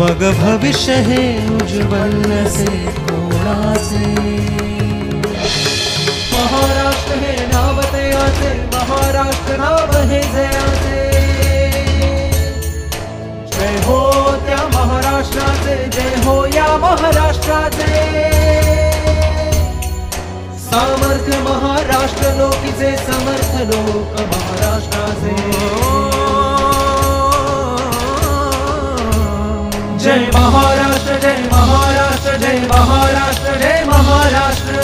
मग भविष्य है उज्ज्वल से थोड़ा से महाराष्ट्र है तया से महाराष्ट्र नाव है जया से जय हो त्या से जय हो या महाराष्ट्र से सामर्थ्य महाराष्ट्र लोकीचे समर्थ लोक महाराष्ट्राचे जय महाराष्ट्र जय महाराष्ट्र जय महाराष्ट्र जय महाराष्ट्र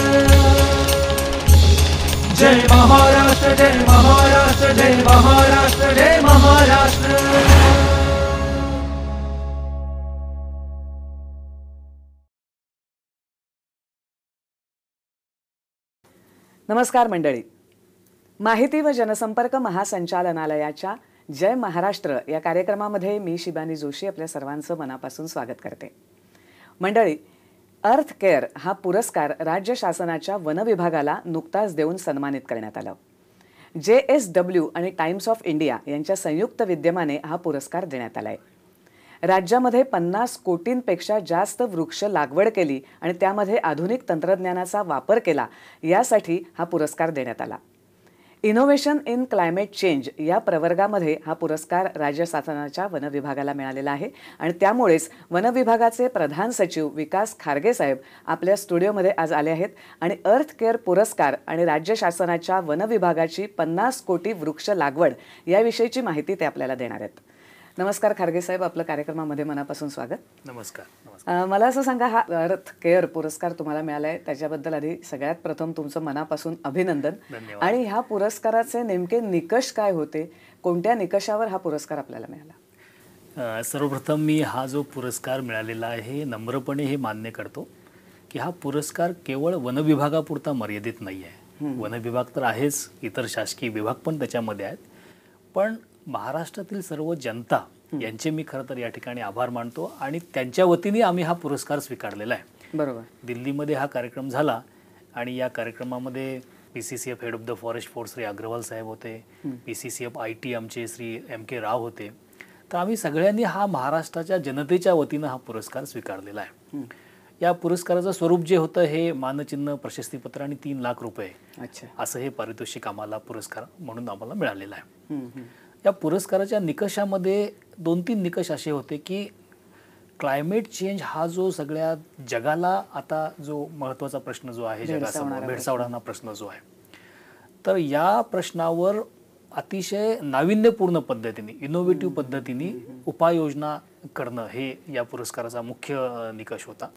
जय महाराष्ट्र जय महाराष्ट्र जय महाराष्ट्र जय महाराष्ट्र नमस्कार मंडळी माहिती व जनसंपर्क महासंचालनालयाच्या जय महाराष्ट्र या कार्यक्रमामध्ये मी शिबानी जोशी आपल्या सर्वांचं मनापासून स्वागत करते मंडळी अर्थ केअर हा पुरस्कार राज्य शासनाच्या वन विभागाला नुकताच देऊन सन्मानित करण्यात आला जे एस डब्ल्यू आणि टाइम्स ऑफ इंडिया यांच्या संयुक्त विद्यमाने हा पुरस्कार देण्यात आला आहे राज्यामध्ये पन्नास कोटींपेक्षा जास्त वृक्ष लागवड केली आणि त्यामध्ये आधुनिक तंत्रज्ञानाचा वापर केला यासाठी हा पुरस्कार देण्यात आला इनोव्हेशन इन क्लायमेट चेंज या प्रवर्गामध्ये हा पुरस्कार राज्य शासनाच्या वन विभागाला मिळालेला आहे आणि त्यामुळेच वन विभागाचे प्रधान सचिव विकास खारगे साहेब आपल्या स्टुडिओमध्ये आज आले आहेत आणि अर्थ केअर पुरस्कार आणि राज्य शासनाच्या वन विभागाची पन्नास कोटी वृक्ष लागवड याविषयीची माहिती ते आपल्याला देणार आहेत नमस्कार खारगे साहेब आपलं कार्यक्रमामध्ये मनापासून स्वागत नमस्कार, मला असं सांगा हा अर्थ केअर पुरस्कार तुम्हाला मिळालाय त्याच्याबद्दल आधी सगळ्यात प्रथम तुमचं मनापासून अभिनंदन आणि ह्या पुरस्काराचे नेमके निकष काय होते कोणत्या निकषावर हा पुरस्कार आपल्याला मिळाला सर्वप्रथम मी हा जो पुरस्कार मिळालेला आहे नम्रपणे हे मान्य करतो की हा पुरस्कार केवळ वनविभागापुरता मर्यादित नाही आहे वनविभाग तर आहेच इतर शासकीय विभाग पण त्याच्यामध्ये आहेत पण महाराष्ट्रातील सर्व जनता यांचे मी खर तर या ठिकाणी आभार मानतो आणि त्यांच्या वतीने आम्ही हा पुरस्कार स्वीकारलेला आहे बरोबर दिल्लीमध्ये हा कार्यक्रम झाला आणि या कार्यक्रमामध्ये P C C F head of the forest force Shri Agarwal साहेब होते P C C F I T आमचे श्री एम के राव होते तर आम्ही सगळ्यांनी हा महाराष्ट्राच्या जनतेच्या वतीनं हा पुरस्कार स्वीकारलेला आहे या पुरस्काराचं स्वरूप जे होतं हे मानचिन्ह प्रशस्तीपत्र आणि तीन लाख रुपये अच्छा असं हे पारितोषिक आम्हाला पुरस्कार म्हणून आम्हाला मिळालेला आहे या पुरस्काराच्या निकषामध्ये दोन तीन निकष असे होते की क्लायमेट चेंज हा जो सगळ्या जगाला आता जो महत्त्वाचा प्रश्न जो आहे जगासमोर भेडसावणारा प्रश्न जो आहे तर या प्रश्नावर अतिशय नाविन्यपूर्ण पद्धतीने इनोव्हेटिव्ह पद्धतीने उपाययोजना करणं हे या पुरस्काराचा मुख्य निकष होता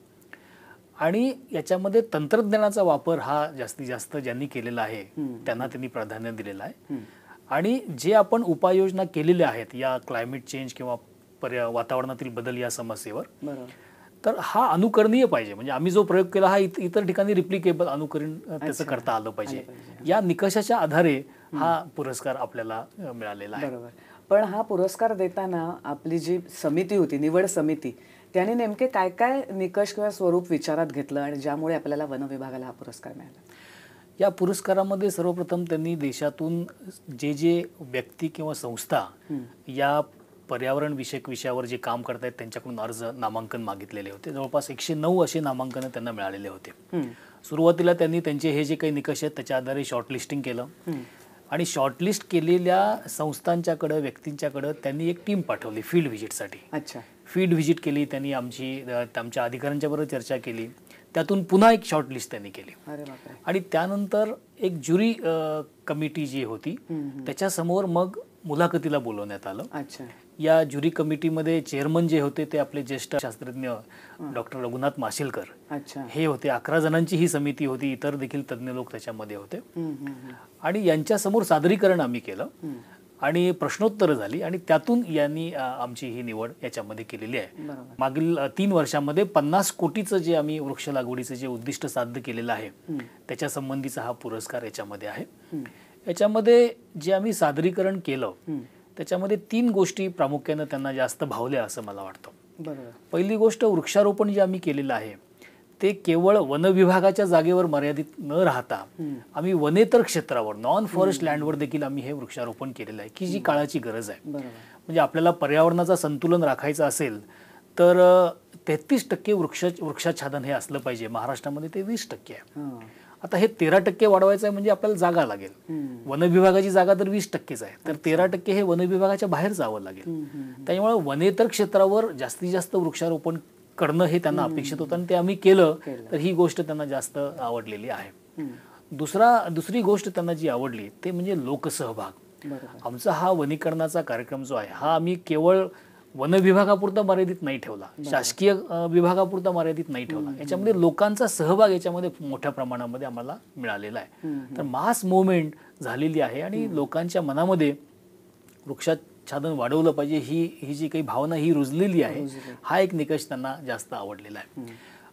आणि याच्यामध्ये तंत्रज्ञानाचा वापर हा जास्तीत जास्त ज्यांनी केलेला आहे त्यांना त्यांनी प्राधान्य दिलेलं आहे आणि जे आपण उपाययोजना केलेल्या आहेत या क्लायमेट चेंज किंवा पर्या वातावरणातील बदल या समस्येवर तर हा अनुकरणीय पाहिजे म्हणजे आम्ही जो प्रयोग केला हा इतर ठिकाणी रिप्लिकेबल अनुकरण त्याचं करता आलं पाहिजे या निकषाच्या आधारे हा पुरस्कार आपल्याला मिळालेला आहे पण हा पुरस्कार देताना आपली जी समिती होती निवड समिती त्याने नेमके काय काय निकष किंवा स्वरूप विचारात घेतलं आणि ज्यामुळे आपल्याला वन विभागाला हा पुरस्कार मिळाला या पुरस्कारामध्ये सर्वप्रथम त्यांनी देशातून जे जे व्यक्ती किंवा संस्था या पर्यावरण विषयक विषयावर जे काम करतायत त्यांच्याकडून अर्ज नामांकन मागितलेले होते जवळपास एकशे नऊ असे नामांकन त्यांना मिळालेले होते सुरुवातीला त्यांनी त्यांचे हे जे काही निकष आहेत त्याच्या आधारे शॉर्टलिस्टिंग केलं आणि शॉर्टलिस्ट केलेल्या संस्थांच्याकडं व्यक्तींच्याकडं त्यांनी एक टीम पाठवली फील्ड व्हिजिटसाठी अच्छा फील्ड व्हिजिट केली त्यांनी आमची आमच्या बरोबर चर्चा केली त्यातून पुन्हा एक शॉर्टलिस्ट त्यांनी केली आणि त्यानंतर एक ज्युरी कमिटी जी होती त्याच्यासमोर मग मुलाखतीला बोलवण्यात आलं या ज्युरी कमिटीमध्ये चेअरमन जे होते ते आपले ज्येष्ठ शास्त्रज्ञ डॉक्टर रघुनाथ माशेलकर हे होते अकरा जणांची ही समिती होती इतर देखील तज्ज्ञ लोक त्याच्यामध्ये होते आणि यांच्यासमोर सादरीकरण आम्ही केलं आणि प्रश्नोत्तर झाली आणि त्यातून यांनी आमची ही निवड याच्यामध्ये केलेली आहे मागील तीन वर्षामध्ये पन्नास कोटीचं जे आम्ही वृक्ष लागवडीचं जे उद्दिष्ट साध्य केलेलं आहे त्याच्या संबंधीचा हा पुरस्कार याच्यामध्ये आहे याच्यामध्ये जे आम्ही सादरीकरण केलं त्याच्यामध्ये तीन गोष्टी प्रामुख्यानं त्यांना जास्त भावल्या असं मला वाटतं पहिली गोष्ट वृक्षारोपण जे आम्ही केलेलं आहे ते केवळ वनविभागाच्या जागेवर मर्यादित न राहता आम्ही वनेतर क्षेत्रावर नॉन फॉरेस्ट लँडवर देखील आम्ही हे वृक्षारोपण केलेलं आहे की जी काळाची गरज आहे म्हणजे आपल्याला पर्यावरणाचा संतुलन राखायचं असेल तर तेहतीस टक्के वृक्ष वृक्षाच्छादन हे असलं पाहिजे महाराष्ट्रामध्ये ते वीस टक्के आहे आता हे तेरा टक्के वाढवायचं आहे म्हणजे आपल्याला जागा लागेल वन विभागाची जागा तर वीस टक्केच आहे तर तेरा टक्के हे वन विभागाच्या बाहेर जावं लागेल त्यामुळे वनेतर क्षेत्रावर जास्तीत जास्त वृक्षारोपण करणं हे त्यांना अपेक्षित होतं आणि ते आम्ही केलं तर ही गोष्ट त्यांना जास्त आवडलेली आहे दुसरा दुसरी गोष्ट त्यांना जी आवडली ते म्हणजे लोकसहभाग आमचा हा वनीकरणाचा कार्यक्रम जो आहे हा आम्ही केवळ वन विभागापुरता मर्यादित नाही ठेवला शासकीय विभागापुरता मर्यादित नाही ठेवला याच्यामध्ये लोकांचा सहभाग याच्यामध्ये मोठ्या प्रमाणामध्ये आम्हाला मिळालेला आहे तर मास मुवमेंट झालेली आहे आणि लोकांच्या मनामध्ये वृक्षात आच्छादन वाढवलं पाहिजे ही ही जी काही भावना ही रुजलेली आहे हा एक निकष त्यांना जास्त आवडलेला आहे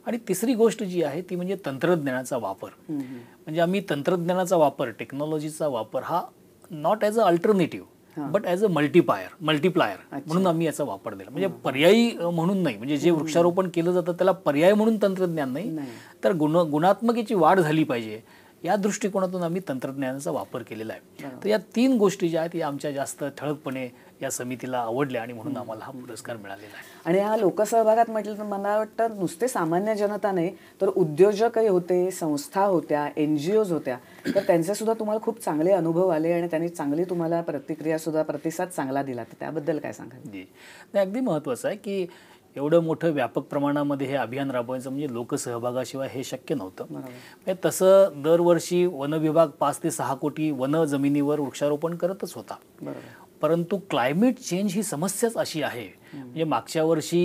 आणि तिसरी गोष्ट जी आहे ती म्हणजे तंत्रज्ञानाचा वापर म्हणजे आम्ही तंत्रज्ञानाचा वापर टेक्नॉलॉजीचा वापर हा not as a alternative but as a multiplier multiplier म्हणून आम्ही याचा वापर दिला म्हणजे पर्यायी म्हणून नाही म्हणजे जे वृक्षारोपण केलं जातं त्याला पर्याय म्हणून तंत्रज्ञान नाही तर गुण गुणात्मकेची वाढ झाली पाहिजे या दृष्टिकोनातून आम्ही तंत्रज्ञानाचा वापर केलेला आहे तर या तीन गोष्टी ज्या आहेत या आमच्या जास्त ठळकपणे या समितीला आवडल्या आणि म्हणून आम्हाला हा पुरस्कार मिळालेला आहे आणि या लोकसहभागात म्हटलं तर मला वाटतं नुसते सामान्य जनता नाही तर उद्योजकही होते संस्था होत्या एन होत्या तर त्यांचे सुद्धा तुम्हाला खूप चांगले अनुभव आले आणि त्यांनी चांगली तुम्हाला प्रतिक्रिया सुद्धा प्रतिसाद चांगला दिला तर त्याबद्दल काय सांगा जी अगदी महत्वाचं आहे की एवढं मोठं व्यापक प्रमाणामध्ये हे अभियान राबवायचं म्हणजे लोकसहभागाशिवाय हे शक्य नव्हतं म्हणजे तसं दरवर्षी वनविभाग पाच ते सहा कोटी वन जमिनीवर वृक्षारोपण करतच होता परंतु क्लायमेट चेंज ही समस्याच अशी आहे म्हणजे मागच्या वर्षी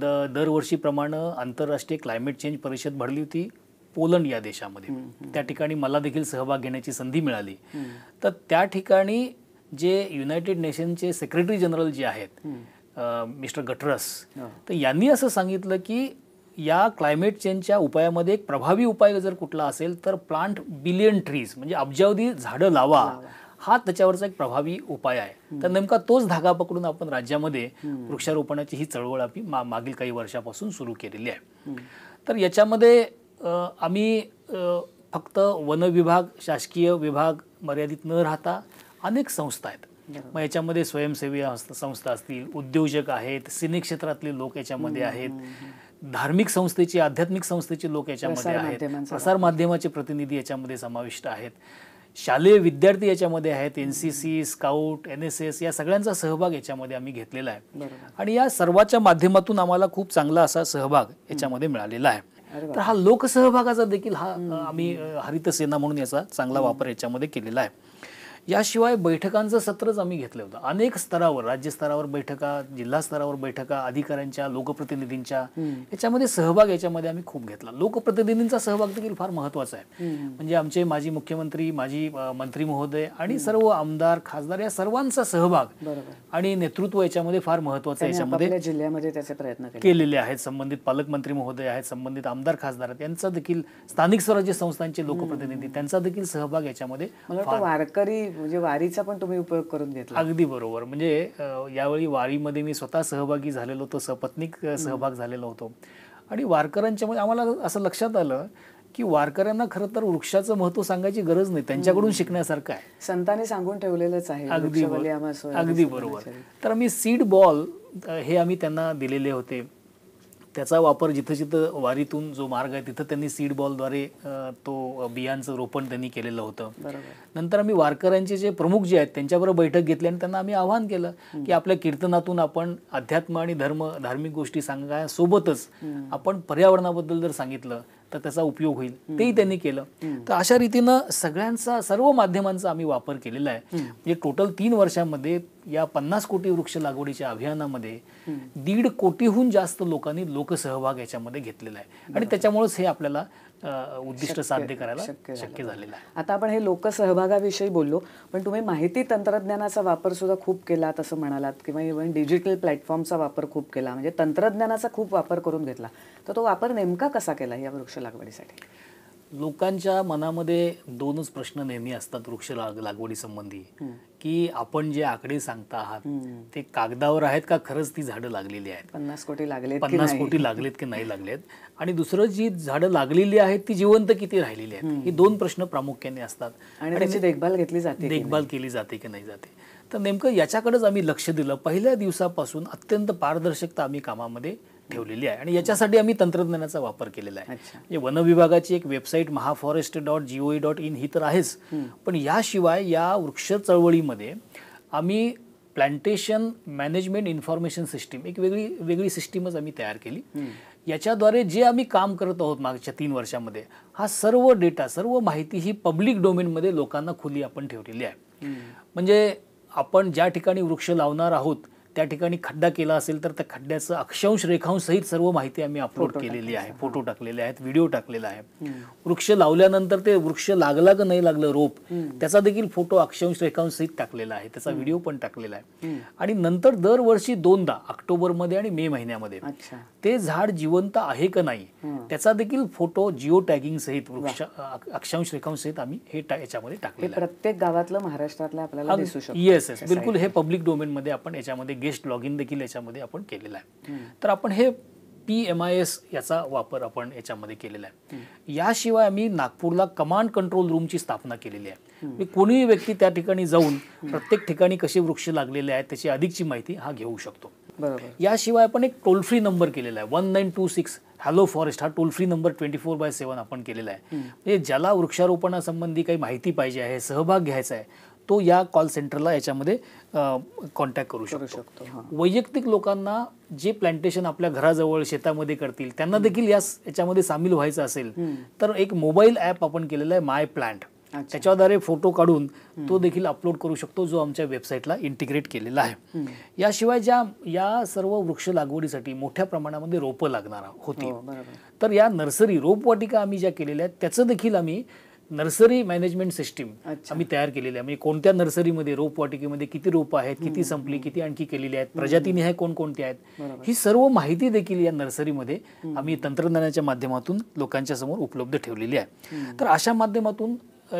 द दरवर्षीप्रमाणे आंतरराष्ट्रीय क्लायमेट चेंज परिषद भरली होती पोलंड या देशामध्ये त्या ठिकाणी मला देखील सहभाग घेण्याची संधी मिळाली तर त्या ठिकाणी जे युनायटेड नेशनचे सेक्रेटरी जनरल जे आहेत मिस्टर गटरस तर यांनी असं सांगितलं की या क्लायमेट चेंजच्या उपायामध्ये एक प्रभावी उपाय जर कुठला असेल तर प्लांट बिलियन ट्रीज म्हणजे अब्जावधी झाडं लावा हा त्याच्यावरचा एक प्रभावी उपाय आहे तर नेमका तोच धागा पकडून आपण राज्यामध्ये वृक्षारोपणाची ही चळवळ आम्ही मा मागील काही वर्षापासून सुरू केलेली आहे तर याच्यामध्ये आम्ही फक्त वन विभाग शासकीय विभाग मर्यादित न राहता अनेक संस्था आहेत मग याच्यामध्ये स्वयंसेवी संस्था असतील उद्योजक आहेत सिने क्षेत्रातले लोक याच्यामध्ये आहेत धार्मिक संस्थेचे आध्यात्मिक संस्थेचे लोक याच्यामध्ये आहेत प्रसार माध्यमाचे प्रतिनिधी याच्यामध्ये समाविष्ट आहेत शालेय विद्यार्थी याच्यामध्ये आहेत N C C scout N S S या सगळ्यांचा सहभाग याच्यामध्ये आम्ही घेतलेला आहे आणि या सर्वाच्या माध्यमातून आम्हाला खूप चांगला असा सहभाग याच्यामध्ये मिळालेला आहे तर हा लोकसहभागाचा देखील हा आम्ही हरित सेना म्हणून याचा चांगला वापर याच्यामध्ये केलेला आहे याशिवाय बैठकांचं सत्रच आम्ही घेतलं होतं अनेक स्तरावर राज्य स्तरावर बैठका जिल्हा स्तरावर बैठका अधिकाऱ्यांच्या लोकप्रतिनिधींच्या याच्यामध्ये सहभाग याच्यामध्ये आम्ही खूप घेतला लोकप्रतिनिधींचा सहभाग देखील फार महत्वाचा आहे म्हणजे आमचे माजी मुख्यमंत्री माजी मंत्री महोदय आणि सर्व आमदार खासदार या सर्वांचा सहभाग आणि नेतृत्व याच्यामध्ये फार महत्वाचं याच्यामध्ये जिल्ह्यामध्ये त्याचे प्रयत्न केलेले आहेत संबंधित पालकमंत्री महोदय आहेत संबंधित आमदार खासदार आहेत यांचा देखील स्थानिक स्वराज्य संस्थांचे लोकप्रतिनिधी त्यांचा देखील सहभाग याच्यामध्ये वारकरी म्हणजे वारीचा पण तुम्ही उपयोग करून घेतला अगदी बरोबर म्हणजे यावेळी वारीमध्ये मी स्वतः सहभागी झालेलो होतो सपत्नीक सहभाग झालेलो होतो आणि वारकऱ्यांच्या म्हणजे आम्हाला असं लक्षात आलं की वारकऱ्यांना खरं तर वृक्षाचं महत्व सांगायची गरज नाही त्यांच्याकडून शिकण्यासारखं आहे संतांनी सांगून ठेवलेलंच आहे अगदी अगदी बरोबर तर आम्ही सीड बॉल हे आम्ही त्यांना दिलेले होते त्याचा वापर जिथं जिथं वारीतून जो मार्ग आहे तिथं त्यांनी सीड बॉलद्वारे तो बियांचं रोपण त्यांनी केलेलं होतं नंतर आम्ही वारकऱ्यांचे जे प्रमुख जे आहेत त्यांच्याबरोबर बैठक घेतली आणि त्यांना आम्ही आवाहन केलं की आपल्या कीर्तनातून आपण अध्यात्म आणि धर्म धार्मिक गोष्टी सांगायसोबतच आपण पर्यावरणाबद्दल जर सांगितलं तर त्याचा उपयोग होईल तेही त्यांनी केलं तर अशा रीतीनं सगळ्यांचा सर्व माध्यमांचा आम्ही वापर केलेला आहे म्हणजे टोटल तीन वर्षांमध्ये या पन्नास कोटी वृक्ष लागवडीच्या अभियानामध्ये दीड कोटीहून जास्त लोकांनी लोकसहभाग याच्यामध्ये घेतलेला आहे आणि त्याच्यामुळेच हे आपल्याला उद्दिष्ट साध्य करायला शक्य झालेलं आहे आता आपण हे लोकसहभागाविषयी बोललो पण तुम्ही माहिती तंत्रज्ञानाचा वापर सुद्धा खूप केलात असं म्हणालात किंवा इव्हन डिजिटल प्लॅटफॉर्मचा वापर खूप केला म्हणजे तंत्रज्ञानाचा खूप वापर करून घेतला तर तो वापर नेमका कसा केला या वृक्ष लागवडीसाठी लोकांच्या मनामध्ये दोनच प्रश्न नेहमी असतात वृक्ष लागवडी संबंधी की आपण जे आकडे सांगता आहात ते कागदावर आहेत का खरंच ती झाडं लागलेली आहेत पन्नास कोटी लागले पन्नास कोटी लागलेत की नाही लागलेत आणि दुसरं जी झाडं लागलेली आहेत ती जिवंत किती राहिलेली आहेत हे दोन प्रश्न प्रामुख्याने असतात आणि त्याची देखभाल घेतली जाते देखभाल केली जाते की नाही जाते तर नेमकं याच्याकडेच आम्ही लक्ष दिलं पहिल्या दिवसापासून अत्यंत पारदर्शकता आम्ही कामामध्ये ठेवलेली आहे आणि याच्यासाठी आम्ही तंत्रज्ञानाचा वापर केलेला आहे म्हणजे वनविभागाची एक website Mahaforest dot gov dot in ही तर आहेच पण याशिवाय या वृक्ष चळवळीमध्ये आम्ही प्लांटेशन मॅनेजमेंट इन्फॉर्मेशन सिस्टीम एक वेगळी वेगळी सिस्टीमच आम्ही तयार केली याच्याद्वारे जे आम्ही काम करत आहोत मागच्या तीन वर्षामध्ये हा सर्व डेटा सर्व माहिती ही पब्लिक डोमेनमध्ये लोकांना खुली आपण ठेवलेली आहे म्हणजे आपण ज्या ठिकाणी वृक्ष लावणार आहोत त्या ठिकाणी खड्डा केला असेल तर त्या खड्ड्याचं अक्षांश सहित सर्व माहिती आम्ही अपलोड केलेली आहे फोटो टाकलेले आहेत व्हिडिओ टाकलेला आहे वृक्ष लावल्यानंतर ते वृक्ष लागला का नाही लागलं रोप त्याचा देखील फोटो अक्षांश सहित टाकलेला आहे त्याचा व्हिडिओ पण टाकलेला आहे आणि नंतर दरवर्षी दोनदा ऑक्टोबर मध्ये आणि मे महिन्यामध्ये ते झाड जिवंत आहे का नाही त्याचा देखील फोटो जिओ टॅगिंग सहित वृक्ष अक्षांश रेखांश सहित आम्ही हे याच्यामध्ये टाकले प्रत्येक गावातलं महाराष्ट्रातलं आपल्याला येस येस बिलकुल हे पब्लिक डोमेन मध्ये आपण याच्यामध्ये गेस्ट लॉग इन देखील याच्यामध्ये आपण केलेलं आहे तर आपण हे पी एम आय एस याचा वापर आपण याच्यामध्ये केलेला आहे याशिवाय आम्ही नागपूरला कमांड कंट्रोल रूमची स्थापना केलेली आहे कोणीही व्यक्ती त्या ठिकाणी जाऊन प्रत्येक ठिकाणी कसे वृक्ष लागलेले आहेत त्याची अधिकची माहिती हा घेऊ शकतो याशिवाय आपण एक टोल फ्री नंबर केलेला आहे one nine two six hello forest हा toll free number twenty four by seven आपण केलेला आहे म्हणजे ज्याला वृक्षारोपणासंबंधी काही माहिती पाहिजे आहे सहभाग घ्यायचा आहे तो या कॉल सेंटरला याच्यामध्ये कॉन्टॅक्ट करू शकतो वैयक्तिक लोकांना जे प्लांटेशन आपल्या घराजवळ शेतामध्ये करतील त्यांना देखील या याच्यामध्ये सामील व्हायचं असेल तर एक मोबाईल ॲप आपण केलेला आहे माय प्लांट त्याच्याद्वारे फोटो काढून तो देखील अपलोड करू शकतो जो आमच्या वेबसाईटला इंटिग्रेट केलेला आहे याशिवाय ज्या या सर्व वृक्ष लागवडीसाठी मोठ्या प्रमाणामध्ये रोपं लागणार होती हो, तर या नर्सरी रोपवाटिका आम्ही ज्या केलेल्या आहेत त्याचं देखील आम्ही नर्सरी मॅनेजमेंट सिस्टीम आम्ही तयार केलेली आहे म्हणजे कोणत्या नर्सरीमध्ये रोपवाटिकेमध्ये किती रोप आहेत किती संपली किती आणखी केलेली आहेत प्रजातीने आहे कोणकोणती आहेत ही सर्व माहिती देखील या नर्सरीमध्ये आम्ही तंत्रज्ञानाच्या माध्यमातून लोकांच्या समोर उपलब्ध ठेवलेली आहे तर अशा माध्यमातून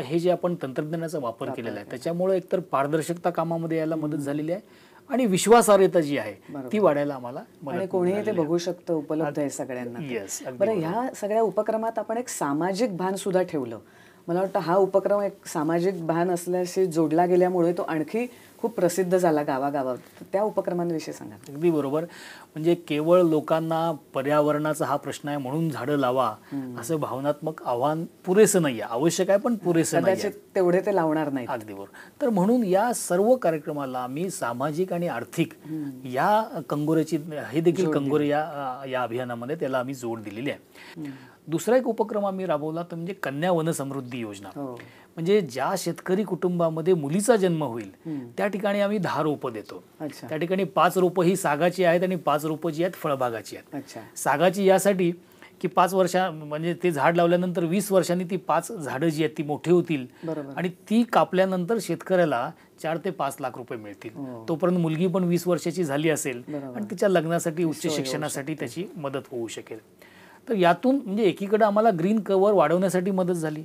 हे जे आपण तंत्रज्ञानाचा वापर केलेला आहे त्याच्यामुळे एकतर पारदर्शकता कामामध्ये यायला मदत झालेली आहे आणि विश्वासार्हता जी आहे ती वाढायला आम्हाला आणि कोणीही ते बघू शकतं उपलब्ध आहे सगळ्यांना बरं ह्या सगळ्या उपक्रमात आपण एक सामाजिक भान सुद्धा ठेवलं मला वाटतं हा उपक्रम एक सामाजिक भान असल्याशी जोडला गेल्यामुळे तो आणखी खूप प्रसिद्ध झाला गावागावात त्या उपक्रमांविषयी सांगा अगदी बरोबर म्हणजे केवळ लोकांना पर्यावरणाचा हा प्रश्न आहे म्हणून झाडं लावा असं भावनात्मक आव्हान पुरेसं नाही आहे आवश्यक आहे पण पुरेसं नाही तेवढे ते लावणार नाही अगदी बरोबर तर म्हणून या सर्व कार्यक्रमाला मी सामाजिक आणि आर्थिक या कंगोरेची हे देखील कंगोरे या या अभियानामध्ये त्याला आम्ही जोड दिलेली आहे दुसरा एक उपक्रम आम्ही राबवला तर म्हणजे कन्या वनसमृद्धी योजना हो. म्हणजे ज्या शेतकरी कुटुंबामध्ये मुलीचा जन्म होईल त्या ठिकाणी आम्ही दहा रोपं देतो त्या ठिकाणी पाच रोपं ही सागाची आहेत आणि पाच रोपं जी आहेत फळबागाची आहेत सागाची यासाठी की पाच वर्षा म्हणजे ते झाड लावल्यानंतर वीस वर्षांनी ती पाच झाडं जी आहेत ती मोठी होतील आणि ती कापल्यानंतर शेतकऱ्याला चार ते पाच लाख रुपये मिळतील हो. तोपर्यंत मुलगी पण वीस वर्षाची झाली असेल आणि तिच्या लग्नासाठी उच्च शिक्षणासाठी त्याची मदत होऊ शकेल तर यातून म्हणजे एकीकडे आम्हाला ग्रीन कवर वाढवण्यासाठी मदत झाली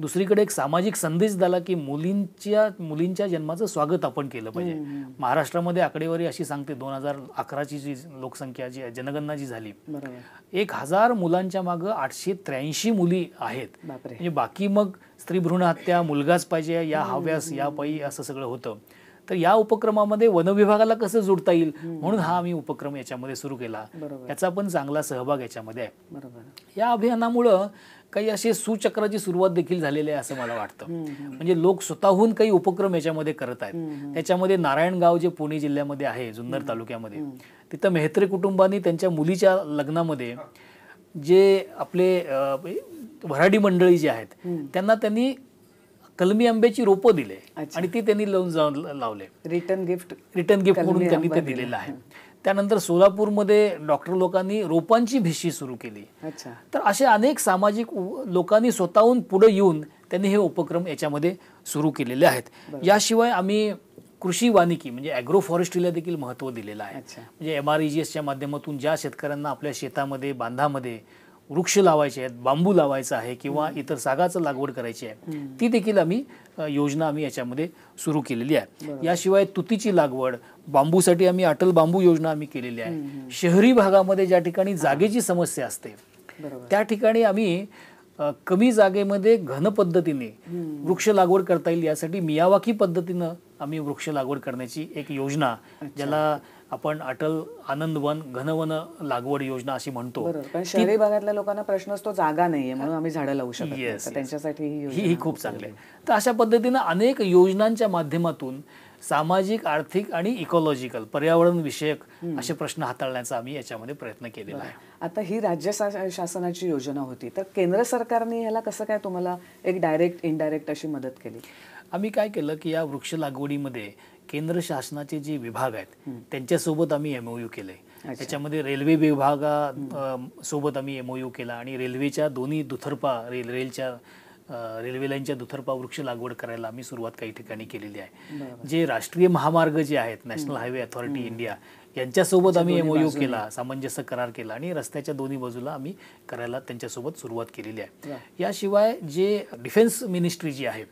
दुसरीकडे एक सामाजिक संदेश झाला की मुलींच्या मुलींच्या जन्माचं स्वागत आपण केलं पाहिजे महाराष्ट्रामध्ये आकडेवारी अशी सांगते दोन हजार अकराची जी लोकसंख्या जी जनगणना जी झाली एक हजार मुलांच्या मागं आठशे त्र्याऐंशी मुली आहेत म्हणजे बाकी मग स्त्री भ्रूण हत्या मुलगाच पाहिजे या हव्यास या पायी असं सगळं होतं तर या उपक्रमामध्ये वनविभागाला कसं जोडता येईल म्हणून हा आम्ही उपक्रम याच्यामध्ये सुरू केला याचा पण चांगला सहभाग याच्यामध्ये आहे या अभियानामुळं काही असे सुचक्राची सुरुवात देखील झालेली आहे असं मला वाटतं म्हणजे लोक स्वतःहून काही उपक्रम याच्यामध्ये करत आहेत त्याच्यामध्ये नारायणगाव जे पुणे जिल्ह्यामध्ये आहे जुन्नर तालुक्यामध्ये तिथं मेहत्रे कुटुंबांनी त्यांच्या मुलीच्या लग्नामध्ये जे आपले म्हणजे वराडी मंडळी जे आहेत त्यांना त्यांनी कलमी आंब्याची रोपं दिले आणि ती त्यांनी लावून जाऊन लावले रिटर्न गिफ्ट रिटर्न गिफ्ट म्हणून त्यांनी ते दिलेलं आहे त्यानंतर सोलापूरमध्ये डॉक्टर लोकांनी रोपांची भिशी सुरू केली तर असे अनेक सामाजिक लोकांनी स्वतःहून पुढे येऊन त्यांनी हे उपक्रम याच्यामध्ये सुरू केलेले आहेत याशिवाय आम्ही कृषी वानिकी म्हणजे अॅग्रो फॉरेस्ट्रीला देखील महत्त्व दिलेलं आहे म्हणजे M R E e G एसच्या माध्यमातून ज्या शेतकऱ्यांना आपल्या शेतामध्ये बांधामध्ये वृक्ष लावायचे आहेत बांबू लावायचा आहे किंवा इतर सागाचं लागवड करायची आहे ती देखील आम्ही योजना आम्ही याच्यामध्ये सुरू केलेली आहे याशिवाय तुतीची लागवड बांबूसाठी आम्ही अटल बांबू योजना आम्ही केलेली आहे शहरी भागामध्ये ज्या ठिकाणी जागेची समस्या असते त्या ठिकाणी आम्ही कमी जागेमध्ये घन पद्धतीने वृक्ष लागवड करता येईल यासाठी मियावाकी पद्धतीनं आम्ही वृक्ष लागवड करण्याची एक योजना ज्याला आपण अटल आनंद वन घनवन लागवड योजना अशी म्हणतो शहरी भागातल्या लोकांना प्रश्न असतो जागा नाहीये म्हणून आम्ही झाडं लावू शकतो त्यांच्यासाठी ही खूप चांगली आहे तर अशा पद्धतीनं अनेक योजनांच्या माध्यमातून सामाजिक आर्थिक आणि इकॉलॉजिकल पर्यावरण विषयक असे प्रश्न हाताळण्याचा आम्ही याच्यामध्ये प्रयत्न केलेला आहे आता ही राज्य शासनाची योजना होती तर केंद्र सरकारने याला कसं काय तुम्हाला एक डायरेक्ट इनडायरेक्ट अशी मदत केली आम्ही काय केलं की या वृक्ष लागवडीमध्ये केंद्र शासनाचे जे विभाग आहेत त्यांच्यासोबत आम्ही एमओयू केले त्याच्यामध्ये रेल्वे विभागा सोबत आम्ही एमओयू केला आणि रेल्वेच्या दोन्ही दुथरपा रेल रेलच्या रेल्वे लाईनच्या दुथरपा वृक्ष लागवड करायला आम्ही सुरुवात काही ठिकाणी केलेली आहे जे राष्ट्रीय महामार्ग जे आहेत नॅशनल हायवे अथॉरिटी इंडिया यांच्यासोबत आम्ही एमओयू केला सामंजस्य करार केला आणि रस्त्याच्या दोन्ही बाजूला आम्ही करायला त्यांच्यासोबत सुरुवात केलेली आहे याशिवाय जे डिफेन्स मिनिस्ट्री जी आहे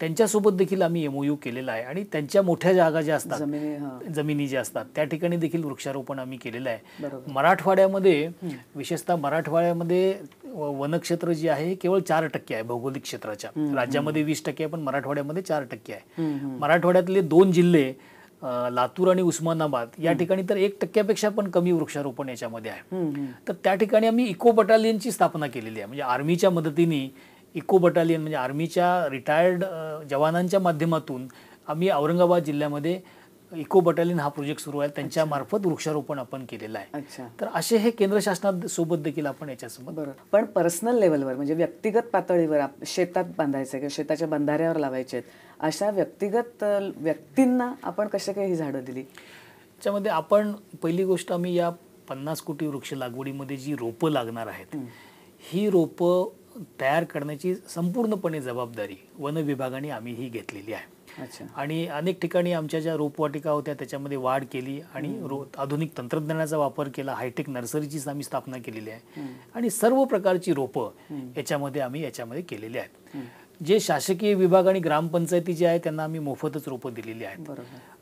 त्यांच्यासोबत देखील आम्ही एमओयू केलेला आहे आणि त्यांच्या मोठ्या जागा ज्या असतात जमिनी ज्या असतात त्या ठिकाणी देखील वृक्षारोपण आम्ही केलेलं आहे मराठवाड्यामध्ये विशेषतः मराठवाड्यामध्ये वनक्षेत्र जे आहे केवळ चार टक्के आहे भौगोलिक क्षेत्राच्या राज्यामध्ये वीस टक्के आहे पण मराठवाड्यामध्ये चार टक्के आहे मराठवाड्यातले दोन जिल्हे लातूर आणि उस्मानाबाद या ठिकाणी तर एक टक्क्यापेक्षा पण कमी वृक्षारोपण याच्यामध्ये आहे तर त्या ठिकाणी आम्ही इको बटालियनची स्थापना केलेली आहे म्हणजे आर्मीच्या मदतीने इको बटालियन म्हणजे आर्मीच्या रिटायर्ड जवानांच्या माध्यमातून आम्ही औरंगाबाद जिल्ह्यामध्ये इको बटालियन हा प्रोजेक्ट सुरू आहे त्यांच्यामार्फत वृक्षारोपण आपण केलेलं आहे तर असे हे केंद्र शासना सोबत देखील आपण याच्यासोबत बरोबर पण पर्सनल लेवलवर म्हणजे व्यक्तिगत पातळीवर शेतात बांधायचं किंवा शेताच्या बंधाऱ्यावर लावायचे अशा व्यक्तिगत व्यक्तींना आपण कसे काही ही झाडं दिली त्याच्यामध्ये आपण पहिली गोष्ट आम्ही या पन्नास कोटी वृक्ष लागवडीमध्ये जी रोपं लागणार आहेत ही रोपं तयार करण्याची संपूर्णपणे जबाबदारी वन विभागाने आम्ही ही घेतलेली आहे आणि अनेक ठिकाणी आमच्या ज्या रोपवाटिका होत्या त्याच्यामध्ये वाढ केली आणि आधुनिक तंत्रज्ञानाचा वापर केला हायटेक नर्सरीची आम्ही स्थापना केलेली आहे आणि सर्व प्रकारची रोपं याच्यामध्ये आम्ही याच्यामध्ये केलेली आहेत जे शासकीय विभाग आणि ग्रामपंचायती जे आहे त्यांना आम्ही मोफतच रोपं दिलेली आहेत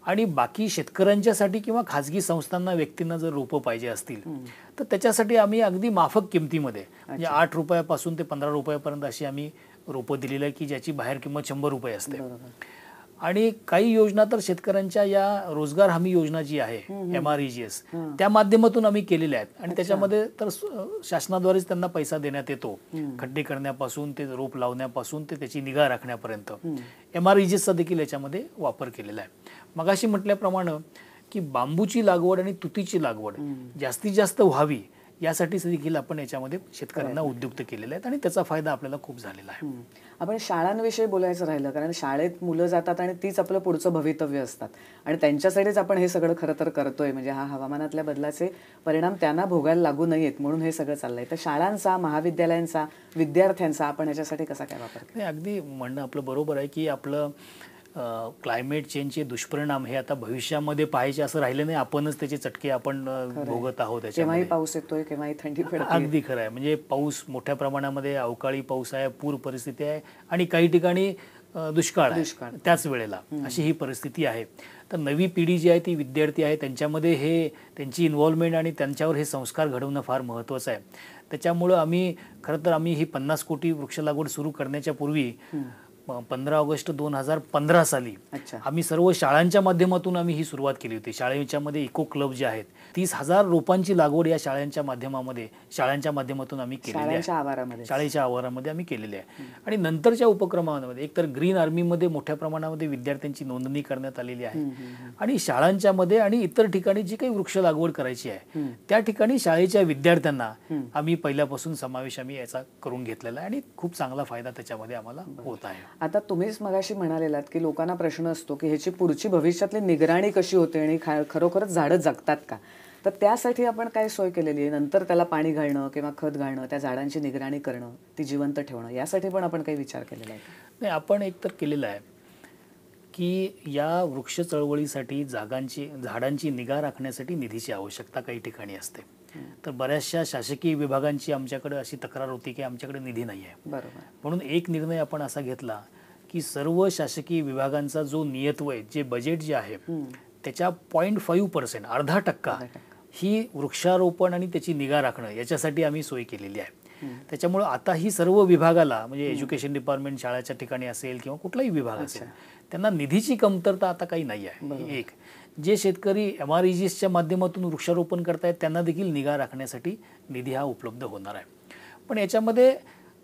आणि बाकी शेतकऱ्यांच्यासाठी किंवा खाजगी संस्थांना व्यक्तींना जर रोपं पाहिजे असतील तर त्याच्यासाठी आम्ही अगदी माफक किमतीमध्ये म्हणजे आठ रुपयापासून ते पंधरा रुपयापर्यंत अशी आम्ही रोपं दिलेली आहे की ज्याची बाहेर किंमत शंभर रुपये असते आणि काही योजना तर शेतकऱ्यांच्या या रोजगार हमी योजना जी आहे एम आर ई त्या माध्यमातून आम्ही केलेल्या आहेत आणि त्याच्यामध्ये तर शासनाद्वारेच त्यांना पैसा देण्यात येतो खड्डे करण्यापासून ते रोप लावण्यापासून ते त्याची निगा राखण्यापर्यंत एम आर ई देखील याच्यामध्ये वापर केलेला आहे मगाशी म्हटल्याप्रमाणे की बांबूची लागवड आणि तुतीची लागवड जास्तीत जास्त व्हावी यासाठीच देखील आपण याच्यामध्ये शेतकऱ्यांना उद्युक्त केलेले आहेत आणि त्याचा फायदा आपल्याला खूप झालेला आहे आपण शाळांविषयी बोलायचं राहिलं कारण शाळेत मुलं जातात आणि तीच आपलं पुढचं भवितव्य असतात आणि त्यांच्यासाठीच आपण हे सगळं खरं तर करतोय म्हणजे हा हवामानातल्या बदलाचे परिणाम त्यांना भोगायला लागू नयेत म्हणून हे सगळं चाललंय तर शाळांचा महाविद्यालयांचा विद्यार्थ्यांचा आपण याच्यासाठी कसा काय वापर अगदी म्हणणं आपलं बरोबर आहे की आपलं क्लायमेट चेंजचे दुष्परिणाम हे आता भविष्यामध्ये पाहायचे असं राहिले नाही आपणच त्याचे चटके आपण भोगत आहोत त्याच्यामध्ये पाऊस येतोय केव्हाही थंडी अगदी खरं आहे म्हणजे पाऊस मोठ्या प्रमाणामध्ये अवकाळी पाऊस आहे पूर परिस्थिती आहे आणि काही ठिकाणी दुष्काळ दुष्काळ त्याच वेळेला अशी ही परिस्थिती आहे तर नवी पिढी जी आहे ती विद्यार्थी आहे त्यांच्यामध्ये हे त्यांची इन्व्हॉल्वमेंट आणि त्यांच्यावर हे संस्कार घडवणं फार महत्त्वाचं आहे त्याच्यामुळं आम्ही खरं तर आम्ही ही पन्नास कोटी वृक्ष लागवड सुरू करण्याच्या पूर्वी पंधरा ऑगस्ट दोन हजार पंधरा साली आम्ही सर्व शाळांच्या माध्यमातून आम्ही ही सुरुवात केली होती शाळेच्या मध्ये इको क्लब जे आहेत तीस हजार रोपांची लागवड या शाळांच्या माध्यमामध्ये शाळांच्या माध्यमातून आम्ही केलेली आहे शाळेच्या आवारामध्ये आम्ही केलेली आहे आणि नंतरच्या उपक्रमामध्ये एकतर ग्रीन मध्ये मोठ्या प्रमाणामध्ये विद्यार्थ्यांची नोंदणी करण्यात आलेली आहे आणि शाळांच्या मध्ये आणि इतर ठिकाणी जी काही वृक्ष लागवड करायची आहे त्या ठिकाणी शाळेच्या विद्यार्थ्यांना आम्ही पहिल्यापासून समावेश आम्ही याचा करून घेतलेला आहे आणि खूप चांगला फायदा त्याच्यामध्ये आम्हाला होत आहे आता तुम्हीच मगाशी म्हणालेलात की लोकांना प्रश्न असतो की ह्याची पुढची भविष्यातली निगराणी कशी होते आणि खरोखरच झाडं जगतात का तर त्यासाठी आपण काय सोय केलेली आहे नंतर त्याला पाणी घालणं किंवा खत घालणं त्या झाडांची निगराणी करणं ती जिवंत ठेवणं यासाठी पण आपण काही विचार केलेला आहे नाही आपण एक तर केलेला आहे की या वृक्ष चळवळीसाठी जागांची झाडांची निगा राखण्यासाठी निधीची आवश्यकता काही ठिकाणी असते तर बऱ्याचशा शासकीय विभागांची आमच्याकडे अशी तक्रार होती की आमच्याकडे निधी नाही आहे बरोबर म्हणून एक निर्णय आपण असा घेतला की सर्व शासकीय विभागांचा जो आहे जे बजेट जे आहे त्याच्या पॉईंट फाईव्ह पर्सेंट अर्धा टक्का ही वृक्षारोपण आणि त्याची निगा राखणं याच्यासाठी आम्ही सोय केलेली आहे त्याच्यामुळे आता ही सर्व विभागाला म्हणजे एज्युकेशन डिपार्टमेंट शाळेच्या ठिकाणी असेल किंवा कुठलाही विभाग असेल त्यांना निधीची कमतरता आता काही नाही आहे एक जे शेतकरी एम आर ई e जीसच्या माध्यमातून वृक्षारोपण करतायत त्यांना देखील निगा राखण्यासाठी निधी हा उपलब्ध होणार आहे पण याच्यामध्ये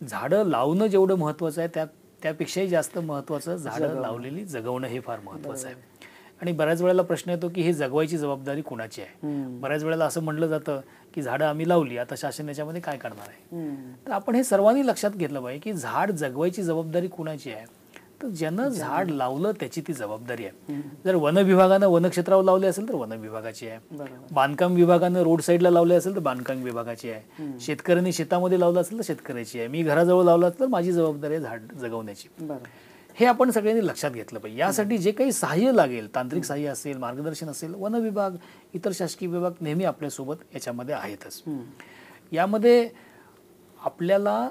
झाडं लावणं जेवढं महत्त्वाचं आहे त्या त्यापेक्षाही जास्त महत्त्वाचं झाडं लावलेली जगवणं हे फार महत्त्वाचं आहे आणि बऱ्याच वेळेला प्रश्न येतो की हे जगवायची जबाबदारी कुणाची आहे बऱ्याच वेळेला असं म्हटलं जातं की झाडं आम्ही लावली आता शासन याच्यामध्ये काय करणार आहे तर आपण हे सर्वांनी लक्षात घेतलं पाहिजे की झाड जगवायची जबाबदारी कुणाची आहे तर ज्यानं झाड लावलं त्याची ती जबाबदारी आहे जर वन विभागानं वनक्षेत्रावर लावले असेल तर वन विभागाची आहे बांधकाम विभागानं रोड साईडला लावले असेल तर बांधकाम विभागाची आहे शेतकऱ्यांनी शेतामध्ये लावलं असेल तर शेतकऱ्याची आहे मी घराजवळ लावलं तर माझी जबाबदारी आहे झाड जगवण्याची हे आपण सगळ्यांनी लक्षात घेतलं पाहिजे यासाठी जे काही सहाय्य लागेल तांत्रिक सहाय्य असेल मार्गदर्शन असेल वन विभाग इतर शासकीय विभाग नेहमी आपल्यासोबत याच्यामध्ये आहेतच यामध्ये आपल्याला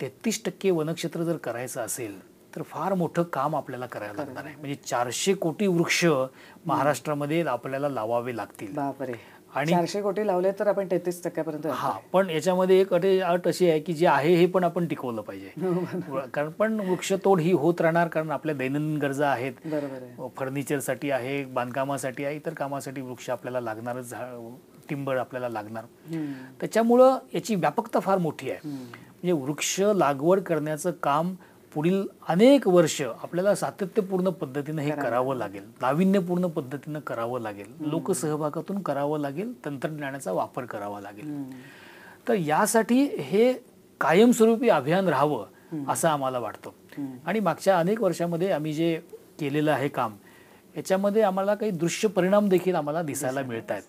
तेहतीस टक्के वनक्षेत्र जर करायचं असेल तर फार मोठं काम आपल्याला करायला लागणार आहे म्हणजे चारशे कोटी वृक्ष महाराष्ट्रामध्ये आपल्याला लावावे लागतील आणि चारशे कोटी लावले तर आपण तेहतीस टक्क्यापर्यंत हा पण याच्यामध्ये एक अटे अट अशी आहे की जे आहे हे पण आपण टिकवलं पाहिजे हो, हो. कारण पण वृक्षतोड ही होत राहणार कारण आपल्या दैनंदिन गरजा आहेत फर्निचरसाठी आहे बांधकामासाठी आहे इतर कामासाठी वृक्ष आपल्याला लागणारच टिंबर आपल्याला लागणार त्याच्यामुळं याची व्यापकता फार मोठी आहे म्हणजे वृक्ष लागवड करण्याचं काम पुढील अनेक वर्ष आपल्याला सातत्यपूर्ण पद्धतीनं हे करावं लागेल नाविन्यपूर्ण पद्धतीनं करावं लागेल लोकसहभागातून करावं लागेल तंत्रज्ञानाचा वापर करावा लागेल तर यासाठी हे कायमस्वरूपी अभियान राहावं असं आम्हाला वाटतं आणि मागच्या अनेक वर्षामध्ये आम्ही जे केलेलं आहे काम याच्यामध्ये आम्हाला काही दृश्य परिणाम देखील आम्हाला दिसायला मिळत आहेत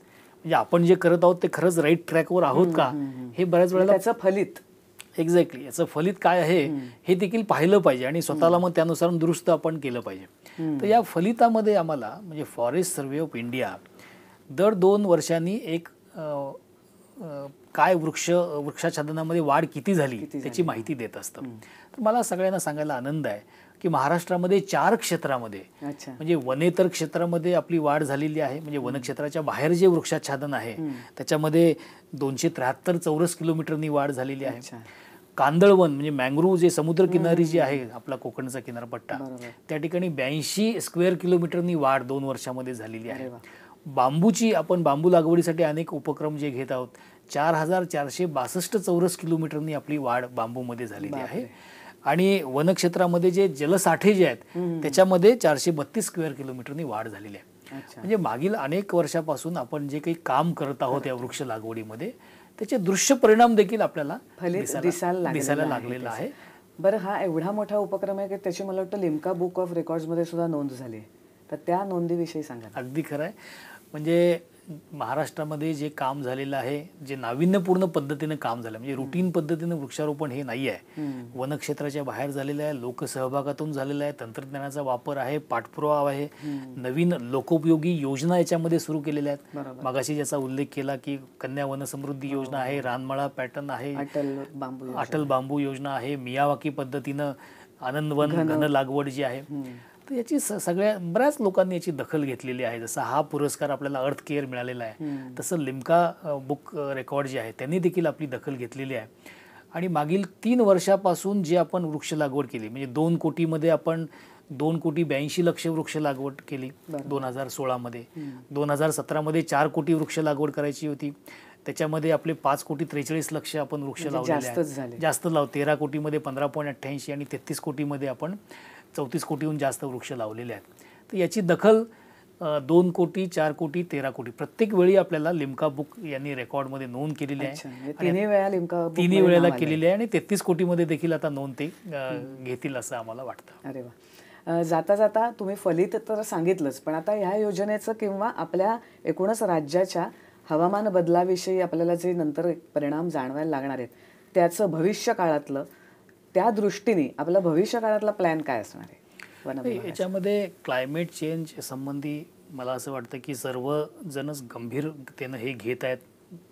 म्हणजे आपण जे करत आहोत ते खरंच राईट ट्रॅकवर आहोत का हे बऱ्याच वेळेला त्याचं फलित एक्झॅक्टली याचं फलित काय आहे हे देखील पाहिलं पाहिजे आणि स्वतःला मग त्यानुसार दुरुस्त आपण केलं पाहिजे तर या फलितामध्ये आम्हाला म्हणजे फॉरेस्ट सर्व्हे ऑफ इंडिया दर दोन वर्षांनी एक काय वृक्ष वृक्षाच्छादनामध्ये वाढ किती झाली त्याची माहिती देत असतं तर मला सगळ्यांना सांगायला आनंद आहे की महाराष्ट्रामध्ये चार क्षेत्रामध्ये म्हणजे वनेतर क्षेत्रामध्ये आपली वाढ झालेली आहे म्हणजे वनक्षेत्राच्या बाहेर जे वृक्षाच्छादन आहे त्याच्यामध्ये दोनशे त्र्याहत्तर चौरस किलोमीटरनी वाढ झालेली आहे कांदळवन म्हणजे मँग्रोव्ह जे समुद्रकिनारी जी आहे आपला कोकणचा किनारपट्टा त्या ठिकाणी ब्याऐंशी स्क्वेअर किलोमीटरनी वाढ दोन वर्षामध्ये झालेली आहे बांबूची आपण बांबू लागवडीसाठी अनेक उपक्रम जे घेत आहोत चार हजार चारशे बासष्ट चौरस किलोमीटरनी आपली वाढ बांबूमध्ये झालेली आहे आणि वनक्षेत्रामध्ये जे जलसाठे जे आहेत त्याच्यामध्ये चारशे बत्तीस स्क्वेअर किलोमीटरनी वाढ झालेली आहे म्हणजे मागील अनेक वर्षापासून आपण जे काही काम करत आहोत या वृक्ष लागवडीमध्ये त्याचे दृश्य परिणाम देखील आपल्याला दिसायला लागलेला आहे बरं हा एवढा मोठा उपक्रम आहे की त्याची मला वाटतं लिमका बुक ऑफ रेकॉर्ड्समध्ये सुद्धा नोंद झाली तर त्या नोंदीविषयी सांगा अगदी खरं आहे म्हणजे महाराष्ट्रामध्ये जे काम झालेलं आहे जे नाविन्यपूर्ण पद्धतीनं काम झालं म्हणजे रुटीन पद्धतीने वृक्षारोपण हे नाही आहे वनक्षेत्राच्या बाहेर झालेलं आहे लोकसहभागातून झालेलं आहे तंत्रज्ञानाचा वापर आहे पाठपुरावा आहे नवीन लोकोपयोगी योजना याच्यामध्ये सुरू केलेल्या आहेत मगाशी ज्याचा उल्लेख केला की कन्या वनसमृद्धी हो, योजना हो. आहे रानमाळा पॅटर्न आहे अटल बांबू योजना आहे मियावाकी पद्धतीनं वन घन लागवड जी आहे तर याची सगळ्या बऱ्याच लोकांनी याची दखल घेतलेली आहे जसा हा पुरस्कार आपल्याला अर्थ केअर मिळालेला आहे तसं लिमका बुक रेकॉर्ड जे आहे त्यांनी देखील आपली दखल घेतलेली आहे आणि मागील तीन वर्षापासून जे आपण वृक्ष लागवड केली म्हणजे दोन कोटीमध्ये आपण दोन कोटी ब्याऐंशी लक्ष वृक्ष लागवड केली दोन हजार सोळामध्ये दोन हजार सतरामध्ये चार कोटी वृक्ष लागवड करायची होती त्याच्यामध्ये आपले पाच कोटी त्रेचाळीस लक्ष आपण वृक्ष म्हणजे लावले जास्त लाव तेरा कोटीमध्ये पंधरा पॉईंट अठ्ठ्याऐंशी आणि तेहतीस कोटीमध्ये आपण चौतीस कोटीहून जास्त वृक्ष लावलेले आहेत तर याची दखल दोन कोटी चार कोटी तेरा कोटी प्रत्येक वेळी आपल्याला लिमका बुक यांनी रेकॉर्डमध्ये नोंद केलेली आहे म्हणजे तिन्ही वेळा लिमका तिन्ही वेळेला केलेली आहे आणि तेहतीस कोटीमध्ये देखील आता नोंद ते घेतील असं आम्हाला वाटतं अरे वा जाता जाता तुम्ही फलित तर सांगितलंच पण आता ह्या योजनेचं किंवा आपल्या एकूणच राज्याच्या हवामान बदलाविषयी आपल्याला जे नंतर परिणाम जाणवायला लागणार आहेत त्याचं भविष्य काळातलं त्या दृष्टीने आपला भविष्यकाळातला प्लॅन काय असणार आहे याच्यामध्ये क्लायमेट चेंज संबंधी मला असं वाटतं की सर्वजणच गंभीरतेनं हे घेत आहेत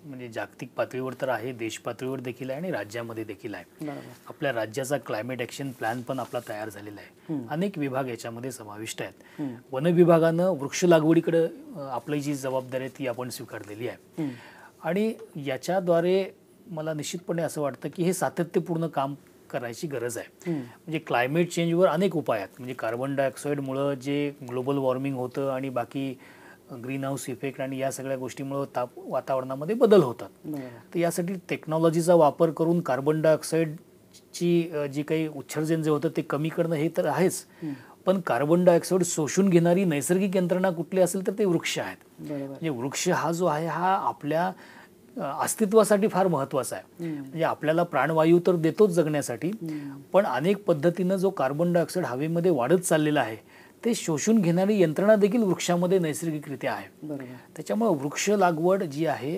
म्हणजे जागतिक पातळीवर तर आहे देश पातळीवर देखील आहे आणि राज्यामध्ये देखील आहे आपल्या राज्याचा क्लायमेट ॲक्शन प्लॅन पण आपला तयार झालेला आहे अनेक विभाग याच्यामध्ये समाविष्ट आहेत वन विभागानं वृक्ष लागवडीकडे आपली जी जबाबदारी आहे ती आपण स्वीकारलेली आहे आणि याच्याद्वारे मला निश्चितपणे असं वाटतं की हे सातत्यपूर्ण काम करायची गरज आहे म्हणजे क्लायमेट चेंजवर अनेक उपाय आहेत म्हणजे कार्बन डायऑक्साईडमुळं जे ग्लोबल वॉर्मिंग होतं आणि बाकी ग्रीन हाऊस इफेक्ट आणि या सगळ्या गोष्टीमुळं ताप वातावरणामध्ये बदल होतात तर यासाठी टेक्नॉलॉजीचा वापर करून कार्बन डायऑक्साईडची जी काही उत्सर्जन जे होतं ते कमी करणं हे तर आहेच पण कार्बन डायऑक्साईड शोषून घेणारी नैसर्गिक यंत्रणा कुठली असेल तर ते वृक्ष आहेत म्हणजे वृक्ष हा जो आहे हा आपल्या अस्तित्वासाठी फार महत्वाचा आहे म्हणजे आपल्याला प्राणवायू तर देतोच जगण्यासाठी पण अनेक पद्धतीनं जो कार्बन डायऑक्साईड हवेमध्ये वाढत चाललेला आहे ते शोषून घेणारी यंत्रणा देखील वृक्षामध्ये नैसर्गिकरित्या आहे त्याच्यामुळे वृक्ष लागवड जी आहे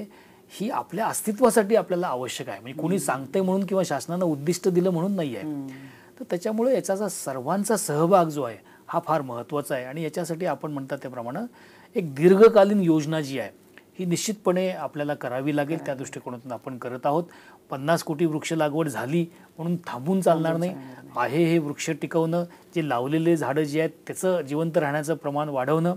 ही आपल्या अस्तित्वासाठी आपल्याला आवश्यक आहे म्हणजे कोणी सांगते म्हणून किंवा शासनानं उद्दिष्ट दिलं म्हणून नाही आहे तर त्याच्यामुळे याचा सर्वांचा सहभाग जो आहे हा फार महत्त्वाचा आहे आणि याच्यासाठी आपण म्हणतात त्याप्रमाणे एक दीर्घकालीन योजना जी आहे ही निश्चितपणे आपल्याला करावी लागेल त्या दृष्टिकोनातून आपण करत आहोत पन्नास कोटी वृक्ष लागवड झाली म्हणून थांबून चालणार नाही आहे हे वृक्ष टिकवणं जे लावलेले झाडं जे आहेत त्याचं जिवंत राहण्याचं प्रमाण वाढवणं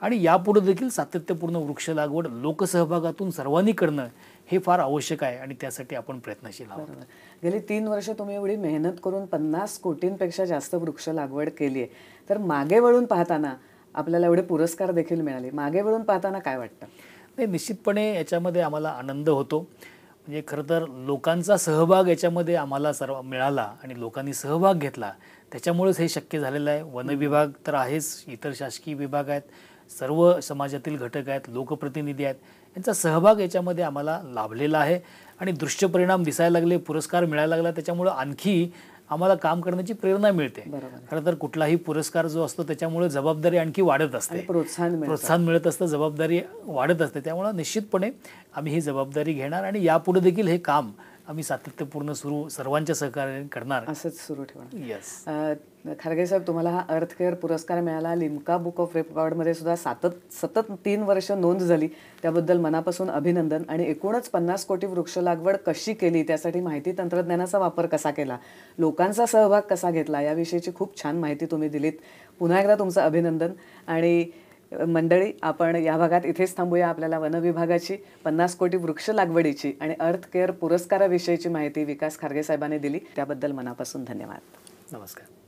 आणि यापुढे देखील सातत्यपूर्ण वृक्ष लागवड लोकसहभागातून सर्वांनी करणं हे फार आवश्यक आहे आणि त्यासाठी आपण प्रयत्नशील आहोत गेली तीन वर्ष तुम्ही एवढी मेहनत करून पन्नास कोटींपेक्षा जास्त वृक्ष लागवड केली आहे तर मागे वळून पाहताना आपल्याला एवढे पुरस्कार देखील मिळाले मागे वळून पाहताना काय वाटतं नाही निश्चितपणे याच्यामध्ये आम्हाला आनंद होतो म्हणजे खरं तर लोकांचा सहभाग याच्यामध्ये आम्हाला सर्व मिळाला आणि लोकांनी सहभाग घेतला त्याच्यामुळेच हे शक्य झालेलं आहे वन विभाग तर आहेच इतर शासकीय विभाग आहेत सर्व समाजातील घटक आहेत लोकप्रतिनिधी आहेत यांचा सहभाग याच्यामध्ये आम्हाला लाभलेला आहे आणि दृश्य परिणाम दिसायला लागले पुरस्कार मिळायला लागला त्याच्यामुळं आणखी आम्हाला काम करण्याची प्रेरणा मिळते खरं तर कुठलाही पुरस्कार जो असतो त्याच्यामुळे जबाबदारी आणखी वाढत असते प्रोत्साहन प्रोत्साहन मिळत असतं जबाबदारी वाढत असते त्यामुळे निश्चितपणे आम्ही ही जबाबदारी घेणार आणि यापुढे देखील हे काम आम्ही सातत्यपूर्ण सुरू सर्वांच्या सहकार्याने करणार असंच सुरू ठेवणार येस खारगे साहेब तुम्हाला हा अर्थकेअर पुरस्कार मिळाला लिमका बुक ऑफ रेकॉर्डमध्ये सुद्धा सातत सतत तीन वर्ष नोंद झाली त्याबद्दल मनापासून अभिनंदन आणि एकूणच पन्नास कोटी वृक्ष लागवड कशी केली त्यासाठी माहिती तंत्रज्ञानाचा वापर कसा केला लोकांचा सहभाग कसा घेतला याविषयीची खूप छान माहिती तुम्ही दिलीत पुन्हा एकदा तुमचं अभिनंदन आणि मंडळी आपण या भागात इथेच थांबूया आपल्याला वनविभागाची पन्नास कोटी वृक्ष लागवडीची आणि अर्थ केअर पुरस्काराविषयीची माहिती विकास खारगे साहेबांनी दिली त्याबद्दल मनापासून धन्यवाद नमस्कार